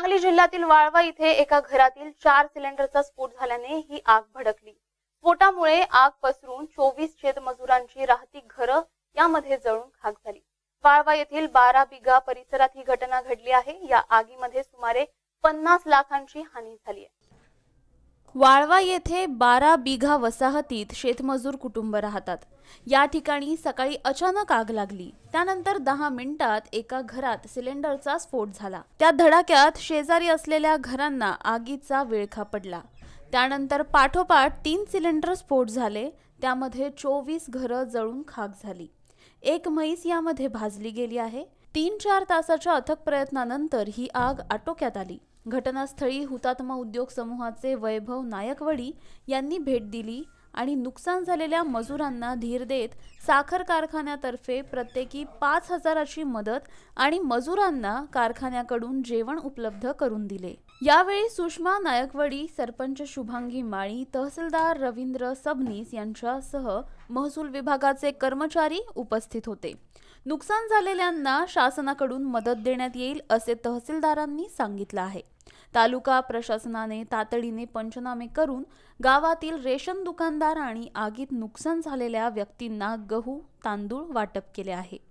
सांगली जिल्ह्यातील वाळवा इथे एका घरातील चार सिलेंडरचा स्फोट झाल्याने ही आग भडकली स्फोटामुळे आग पसरून चोवीस शेतमजुरांची राहती घरं यामध्ये जळून खाक झाली वाळवा येथील बारा बिगा परिसरात ही घटना घडली आहे या आगीमध्ये सुमारे पन्नास लाखांची हानी झाली आहे वाळवा येथे बारा बिघा वसाहतीत शेतमजूर कुटुंब राहतात या ठिकाणी सकाळी अचानक आग लागली त्यानंतर दहा मिनिटात एका घरात सिलेंडरचा स्फोट झाला त्या धडाक्यात शेजारी असलेल्या घरांना आगीचा विळखा पडला त्यानंतर पाठोपाठ तीन सिलेंडर स्फोट झाले त्यामध्ये चोवीस घरं जळून खाक झाली एक म्हैस यामध्ये भाजली गेली आहे तीन चार तासाच्या अथक प्रयत्नानंतर ही आग आटोक्यात आली घटनास्थळी हुतात्मा उद्योग समूहाचे वैभव नायकवडी यांनी भेट दिली आणि नुकसान झालेल्या मजुरांना धीर देत साखर कारखान्यातर्फे प्रत्येकी पाच हजाराची मदत आणि मजुरांना कारखान्याकडून जेवण उपलब्ध करून दिले यावेळी सुषमा नायकवडी सरपंच शुभांगी माळी तहसीलदार रवींद्र सबनीस यांच्यासह महसूल विभागाचे कर्मचारी उपस्थित होते नुकसान झालेल्यांना शासनाकडून मदत देण्यात येईल असे तहसीलदारांनी सांगितलं आहे तालुका प्रशासनाने तातडीने पंचनामे करून गावातील रेशन दुकानदार आणि आगीत नुकसान झालेल्या व्यक्तींना गहू तांदूळ वाटप केले आहे